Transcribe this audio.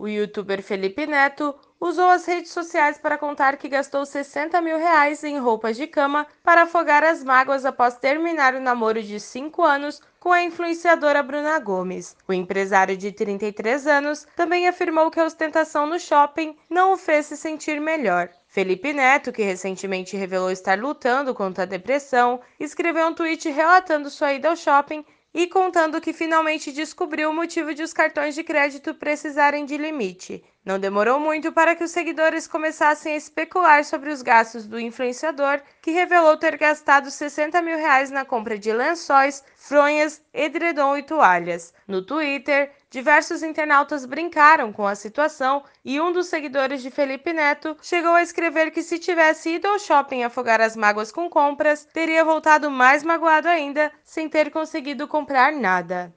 O youtuber Felipe Neto usou as redes sociais para contar que gastou 60 mil reais em roupas de cama para afogar as mágoas após terminar o namoro de 5 anos com a influenciadora Bruna Gomes. O empresário de 33 anos também afirmou que a ostentação no shopping não o fez se sentir melhor. Felipe Neto, que recentemente revelou estar lutando contra a depressão, escreveu um tweet relatando sua ida ao shopping e contando que finalmente descobriu o motivo de os cartões de crédito precisarem de limite. Não demorou muito para que os seguidores começassem a especular sobre os gastos do influenciador, que revelou ter gastado 60 mil reais na compra de lençóis, fronhas, edredom e toalhas. No Twitter, diversos internautas brincaram com a situação e um dos seguidores de Felipe Neto chegou a escrever que se tivesse ido ao shopping afogar as mágoas com compras, teria voltado mais magoado ainda, sem ter conseguido comprar nada.